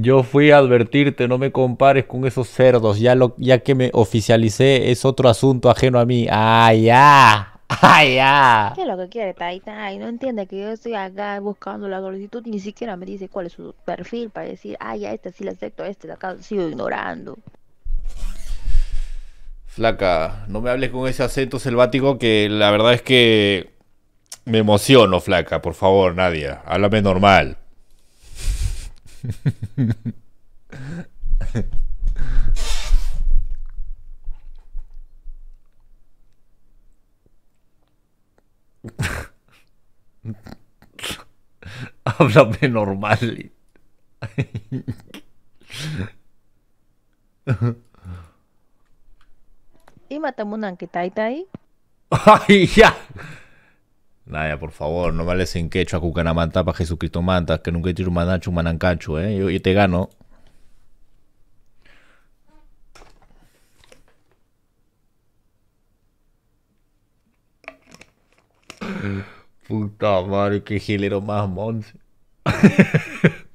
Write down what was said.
Yo fui a advertirte, no me compares con esos cerdos. Ya, lo, ya que me oficialicé, es otro asunto ajeno a mí. ¡Ay, ah, ya! ¡Ay, ah, ya! ¿Qué es lo que quiere, Taita? no entiende que yo estoy acá buscando la solicitud ni siquiera me dice cuál es su perfil para decir, ¡Ay, ya, este sí le acepto, este de acá sigo ignorando. Flaca, no me hables con ese acento selvático que la verdad es que me emociono, flaca. Por favor, Nadia, háblame normal. Háblame normal. y que kitay tay. Ay, ya. Naya, por favor, no vales en quechua, para Jesucristo Manta, que nunca tiro un manancacho, ¿eh? Yo, te gano. Puta madre, qué gilero más monce.